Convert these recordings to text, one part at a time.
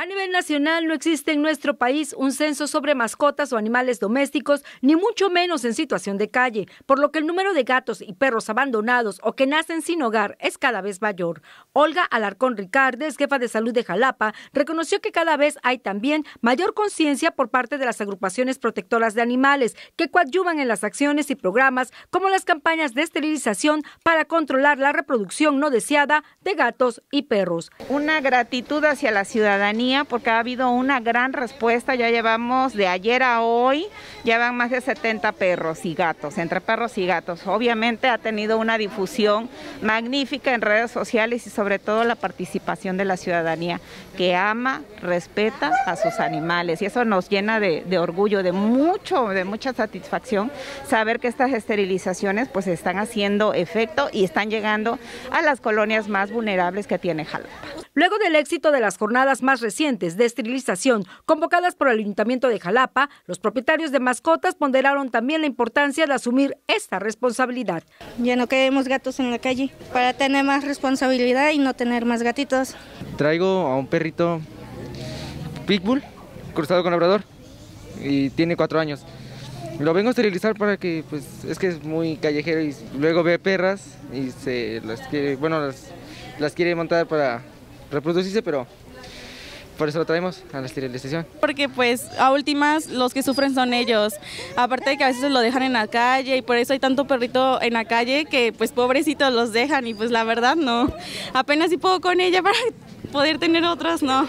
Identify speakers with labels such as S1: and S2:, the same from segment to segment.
S1: A nivel nacional no existe en nuestro país un censo sobre mascotas o animales domésticos, ni mucho menos en situación de calle, por lo que el número de gatos y perros abandonados o que nacen sin hogar es cada vez mayor. Olga Alarcón Ricardes, jefa de salud de Jalapa, reconoció que cada vez hay también mayor conciencia por parte de las agrupaciones protectoras de animales que coadyuvan en las acciones y programas como las campañas de esterilización para controlar la reproducción no deseada de gatos y perros. Una gratitud hacia la ciudadanía porque ha habido una gran respuesta, ya llevamos
S2: de ayer a hoy, ya van más de 70 perros y gatos, entre perros y gatos. Obviamente ha tenido una difusión magnífica en redes sociales y sobre todo la participación de la ciudadanía que ama, respeta a sus animales y eso nos llena de, orgullo, de mucho, de mucha satisfacción saber que estas esterilizaciones pues
S1: están haciendo efecto y están llegando a las colonias más vulnerables que tiene Jalapa. Luego del éxito de las jornadas más recientes de esterilización convocadas por el Ayuntamiento de Jalapa, los propietarios de mascotas ponderaron también la importancia de asumir esta responsabilidad. Ya no queremos gatos en la calle para tener más responsabilidad y no tener más gatitos.
S3: Traigo a un perrito pitbull cruzado con labrador y tiene cuatro años. Lo vengo a esterilizar para que, pues, es que es muy callejero y luego ve perras y se las quiere, bueno, las, las quiere montar para reproducirse, pero por eso lo traemos a la esterilización.
S4: Porque pues a últimas los que sufren son ellos, aparte de que a veces lo dejan en la calle y por eso hay tanto perrito en la calle que pues pobrecitos los dejan y pues la verdad no, apenas si puedo con ella para poder tener otras, no.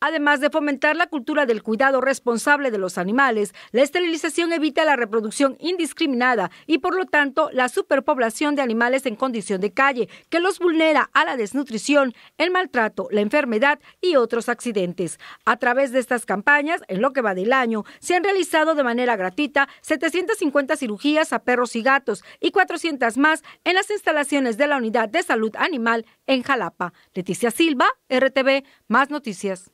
S4: Además de fomentar la cultura del cuidado responsable de los
S1: animales, la esterilización evita la reproducción indiscriminada y por lo tanto la superpoblación de animales en condición de calle, que los vulnera a la desnutrición, el maltrato, la enfermedad y otros accidentes. A través de estas campañas, en lo que va del año, se han realizado de manera gratuita 750 cirugías a perros y gatos y 400 más en las instalaciones de la Unidad de Salud Animal en Jalapa. Leticia Silva, RTV, más noticias.